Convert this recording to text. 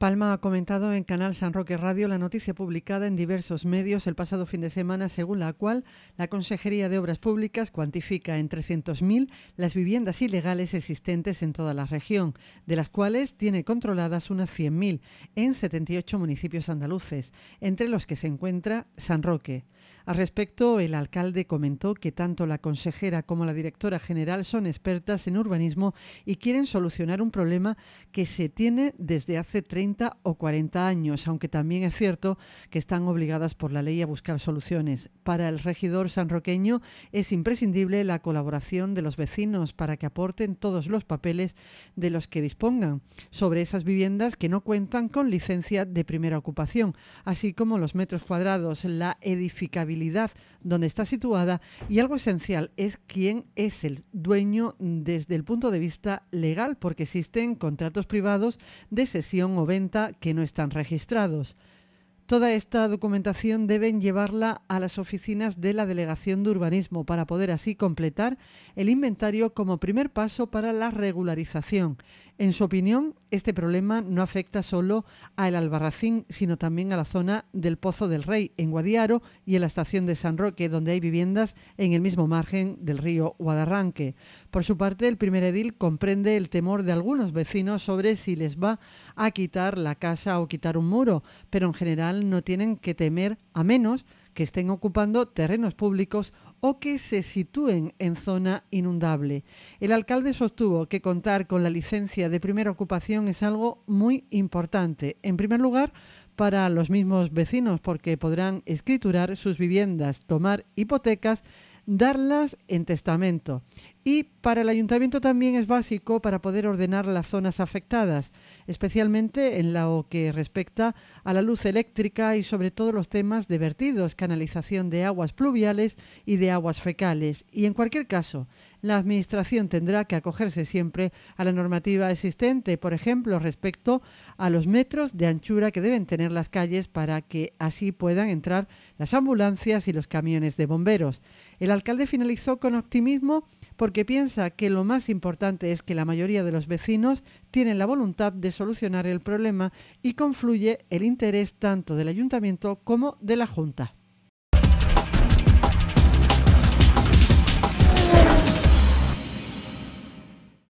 Palma ha comentado en Canal San Roque Radio la noticia publicada en diversos medios el pasado fin de semana, según la cual la Consejería de Obras Públicas cuantifica en 300.000 las viviendas ilegales existentes en toda la región, de las cuales tiene controladas unas 100.000 en 78 municipios andaluces, entre los que se encuentra San Roque. Al respecto, el alcalde comentó que tanto la consejera como la directora general son expertas en urbanismo y quieren solucionar un problema que se tiene desde hace 30 o 40 años, aunque también es cierto que están obligadas por la ley a buscar soluciones. Para el regidor sanroqueño es imprescindible la colaboración de los vecinos para que aporten todos los papeles de los que dispongan sobre esas viviendas que no cuentan con licencia de primera ocupación, así como los metros cuadrados, la edificabilidad donde está situada y algo esencial es quién es el dueño desde el punto de vista legal, porque existen contratos privados de cesión o venta que no están registrados. Toda esta documentación deben llevarla a las oficinas de la Delegación de Urbanismo para poder así completar el inventario como primer paso para la regularización en su opinión, este problema no afecta solo a El Albarracín, sino también a la zona del Pozo del Rey, en Guadiaro y en la estación de San Roque, donde hay viviendas en el mismo margen del río Guadarranque. Por su parte, el primer edil comprende el temor de algunos vecinos sobre si les va a quitar la casa o quitar un muro, pero en general no tienen que temer a menos que estén ocupando terrenos públicos o que se sitúen en zona inundable. El alcalde sostuvo que contar con la licencia de primera ocupación es algo muy importante. En primer lugar, para los mismos vecinos, porque podrán escriturar sus viviendas, tomar hipotecas, darlas en testamento. Y para el ayuntamiento también es básico para poder ordenar las zonas afectadas, especialmente en lo que respecta a la luz eléctrica y sobre todo los temas de vertidos, canalización de aguas pluviales y de aguas fecales. Y en cualquier caso, la Administración tendrá que acogerse siempre a la normativa existente, por ejemplo, respecto a los metros de anchura que deben tener las calles para que así puedan entrar las ambulancias y los camiones de bomberos. El alcalde finalizó con optimismo porque piensa que lo más importante es que la mayoría de los vecinos tienen la voluntad de solucionar el problema y confluye el interés tanto del ayuntamiento como de la Junta.